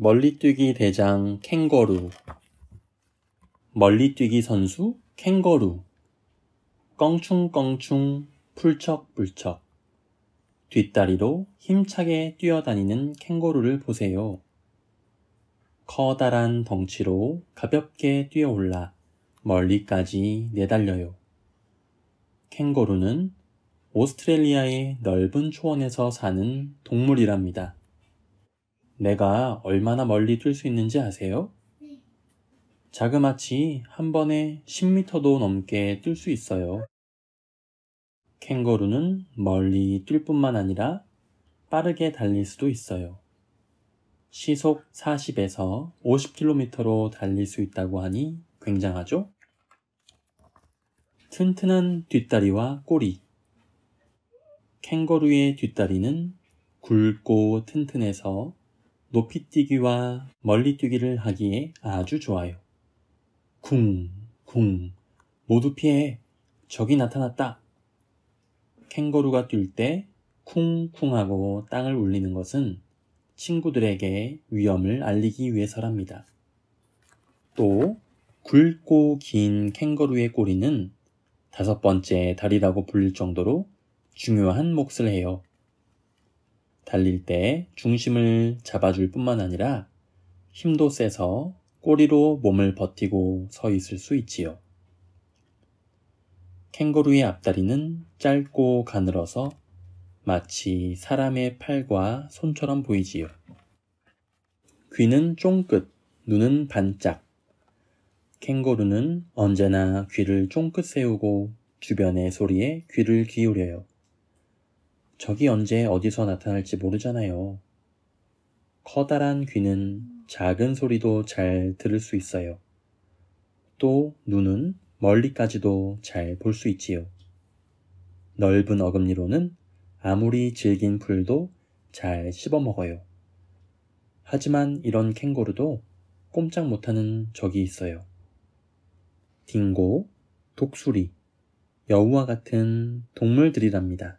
멀리뛰기 대장 캥거루 멀리뛰기 선수 캥거루 껑충껑충 풀척풀척 뒷다리로 힘차게 뛰어다니는 캥거루를 보세요. 커다란 덩치로 가볍게 뛰어올라 멀리까지 내달려요. 캥거루는 오스트레일리아의 넓은 초원에서 사는 동물이랍니다. 내가 얼마나 멀리 뛸 수 있는지 아세요? 네. 자그마치 한 번에 10m도 넘게 뛸 수 있어요. 캥거루는 멀리 뛸 뿐만 아니라 빠르게 달릴 수도 있어요. 시속 40에서 50km로 달릴 수 있다고 하니 굉장하죠? 튼튼한 뒷다리와 꼬리. 캥거루의 뒷다리는 굵고 튼튼해서 높이뛰기와 멀리뛰기를 하기에 아주 좋아요. 쿵, 쿵, 모두 피해, 적이 나타났다. 캥거루가 뛸 때 쿵쿵하고 땅을 울리는 것은 친구들에게 위험을 알리기 위해서랍니다. 또 굵고 긴 캥거루의 꼬리는 다섯 번째 다리라고 불릴 정도로 중요한 몫을 해요. 달릴 때 중심을 잡아줄 뿐만 아니라 힘도 세서 꼬리로 몸을 버티고 서 있을 수 있지요. 캥거루의 앞다리는 짧고 가늘어서 마치 사람의 팔과 손처럼 보이지요. 귀는 쫑긋, 눈은 반짝. 캥거루는 언제나 귀를 쫑긋 세우고 주변의 소리에 귀를 기울여요. 적이 언제 어디서 나타날지 모르잖아요. 커다란 귀는 작은 소리도 잘 들을 수 있어요. 또 눈은 멀리까지도 잘 볼 수 있지요. 넓은 어금니로는 아무리 질긴 풀도 잘 씹어 먹어요. 하지만 이런 캥거루도 꼼짝 못하는 적이 있어요. 딩고, 독수리, 여우와 같은 동물들이랍니다.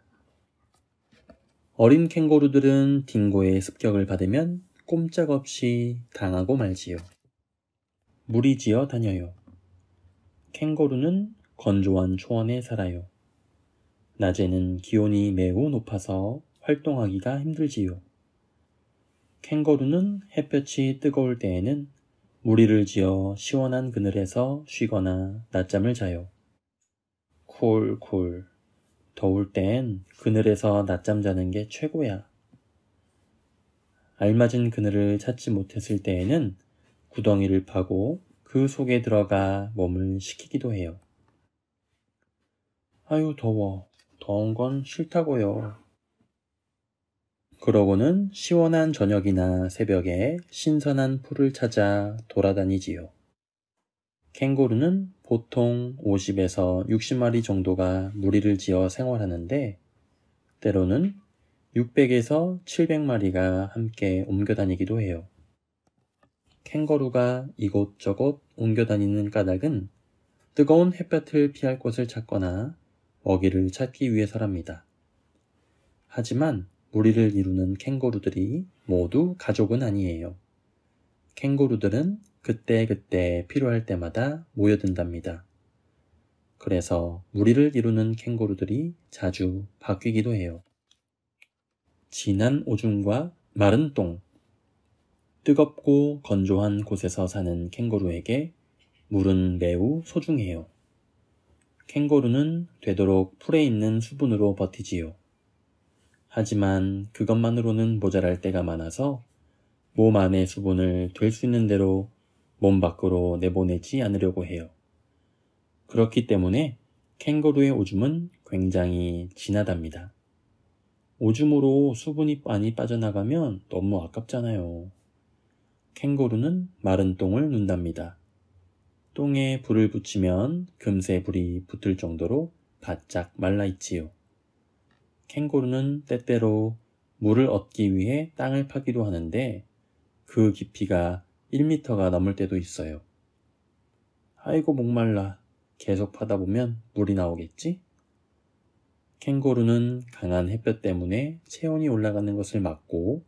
어린 캥거루들은 딩고의 습격을 받으면 꼼짝없이 당하고 말지요. 무리지어 다녀요. 캥거루는 건조한 초원에 살아요. 낮에는 기온이 매우 높아서 활동하기가 힘들지요. 캥거루는 햇볕이 뜨거울 때에는 무리를 지어 시원한 그늘에서 쉬거나 낮잠을 자요. 쿨쿨 더울 땐 그늘에서 낮잠 자는 게 최고야. 알맞은 그늘을 찾지 못했을 때에는 구덩이를 파고 그 속에 들어가 몸을 식히기도 해요. 아유, 더워. 더운 건 싫다고요. 그러고는 시원한 저녁이나 새벽에 신선한 풀을 찾아 돌아다니지요. 캥거루는 보통 50에서 60마리 정도가 무리를 지어 생활하는데 때로는 600에서 700마리가 함께 옮겨 다니기도 해요. 캥거루가 이곳저곳 옮겨 다니는 까닭은 뜨거운 햇볕을 피할 곳을 찾거나 먹이를 찾기 위해서랍니다. 하지만 무리를 이루는 캥거루들이 모두 가족은 아니에요. 캥거루들은 그때그때 그때 필요할 때마다 모여든답니다. 그래서 무리를 이루는 캥거루들이 자주 바뀌기도 해요. 진한 오줌과 마른 똥. 뜨겁고 건조한 곳에서 사는 캥거루에게 물은 매우 소중해요. 캥거루는 되도록 풀에 있는 수분으로 버티지요. 하지만 그것만으로는 모자랄 때가 많아서 몸 안의 수분을 될 수 있는 대로 몸 밖으로 내보내지 않으려고 해요. 그렇기 때문에 캥거루의 오줌은 굉장히 진하답니다. 오줌으로 수분이 많이 빠져나가면 너무 아깝잖아요. 캥거루는 마른 똥을 눈답니다. 똥에 불을 붙이면 금세 불이 붙을 정도로 바짝 말라 있지요. 캥거루는 때때로 물을 얻기 위해 땅을 파기도 하는데 그 깊이가 1미터가 넘을 때도 있어요. 아이고 목말라. 계속 파다 보면 물이 나오겠지? 캥거루는 강한 햇볕 때문에 체온이 올라가는 것을 막고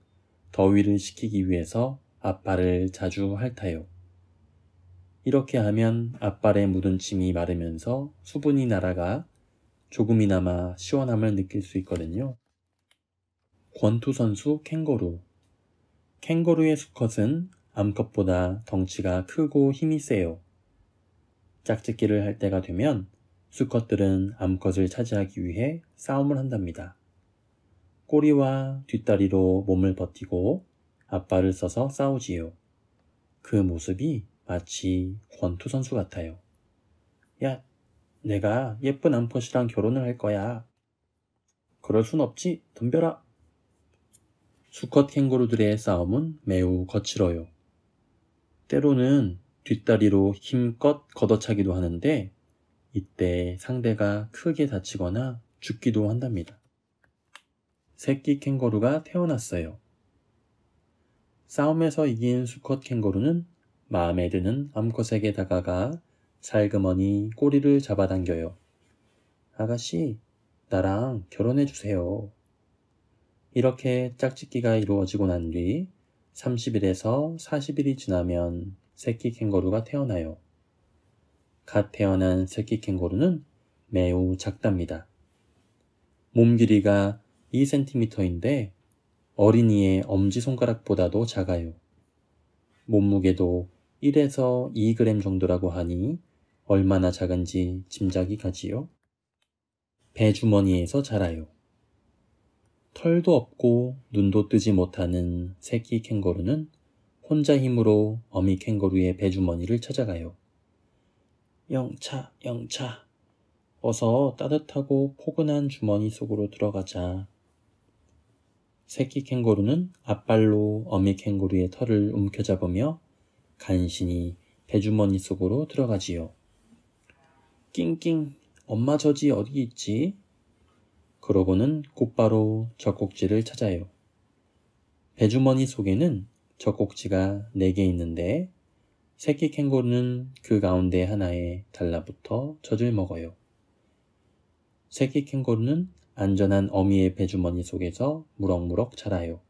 더위를 식히기 위해서 앞발을 자주 핥아요. 이렇게 하면 앞발에 묻은 침이 마르면서 수분이 날아가 조금이나마 시원함을 느낄 수 있거든요. 권투 선수 캥거루 캥거루의 수컷은 암컷보다 덩치가 크고 힘이 세요. 짝짓기를 할 때가 되면 수컷들은 암컷을 차지하기 위해 싸움을 한답니다. 꼬리와 뒷다리로 몸을 버티고 앞발을 써서 싸우지요. 그 모습이 마치 권투 선수 같아요. 야, 내가 예쁜 암컷이랑 결혼을 할 거야. 그럴 순 없지, 덤벼라. 수컷 캥거루들의 싸움은 매우 거칠어요. 때로는 뒷다리로 힘껏 걷어차기도 하는데 이때 상대가 크게 다치거나 죽기도 한답니다. 새끼 캥거루가 태어났어요. 싸움에서 이긴 수컷 캥거루는 마음에 드는 암컷에게 다가가 살그머니 꼬리를 잡아당겨요. 아가씨, 나랑 결혼해주세요. 이렇게 짝짓기가 이루어지고 난뒤 30일에서 40일이 지나면 새끼 캥거루가 태어나요. 갓 태어난 새끼 캥거루는 매우 작답니다. 몸 길이가 2cm인데 어린이의 엄지손가락보다도 작아요. 몸무게도 1에서 2g 정도라고 하니 얼마나 작은지 짐작이 가지요. 배주머니에서 자라요. 털도 없고 눈도 뜨지 못하는 새끼 캥거루는 혼자 힘으로 어미 캥거루의 배주머니를 찾아가요. 영차, 영차. 어서 따뜻하고 포근한 주머니 속으로 들어가자. 새끼 캥거루는 앞발로 어미 캥거루의 털을 움켜잡으며 간신히 배주머니 속으로 들어가지요. 낑낑, 엄마 저지 어디 있지? 그러고는 곧바로 젖꼭지를 찾아요. 배주머니 속에는 젖꼭지가 4개 있는데 새끼 캥거루는 그 가운데 하나에 달라붙어 젖을 먹어요. 새끼 캥거루는 안전한 어미의 배주머니 속에서 무럭무럭 자라요.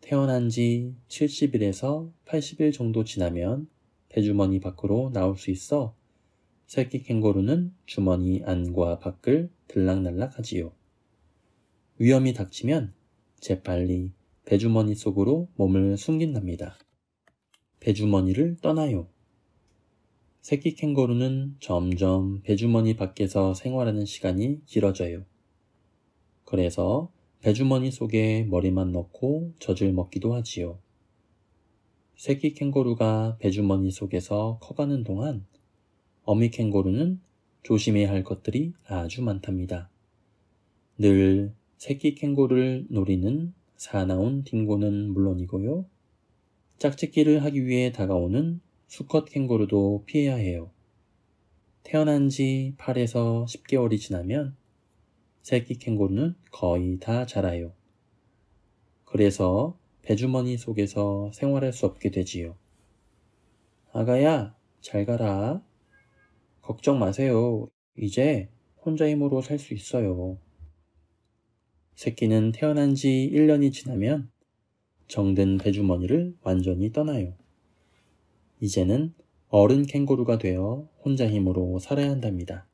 태어난 지 70일에서 80일 정도 지나면 배주머니 밖으로 나올 수 있어 새끼 캥거루는 주머니 안과 밖을 들락날락하지요. 위험이 닥치면 재빨리 배주머니 속으로 몸을 숨긴답니다. 배주머니를 떠나요. 새끼 캥거루는 점점 배주머니 밖에서 생활하는 시간이 길어져요. 그래서 배주머니 속에 머리만 넣고 젖을 먹기도 하지요. 새끼 캥거루가 배주머니 속에서 커가는 동안 어미 캥거루는 조심해야 할 것들이 아주 많답니다. 늘 새끼 캥거루를 노리는 사나운 딩고는 물론이고요. 짝짓기를 하기 위해 다가오는 수컷 캥거루도 피해야 해요. 태어난 지 8에서 10개월이 지나면 새끼 캥거루는 거의 다 자라요. 그래서 배주머니 속에서 생활할 수 없게 되지요. 아가야, 잘 가라. 걱정 마세요. 이제 혼자 힘으로 살 수 있어요. 새끼는 태어난 지 1년이 지나면 정든 배주머니를 완전히 떠나요. 이제는 어른 캥거루가 되어 혼자 힘으로 살아야 한답니다.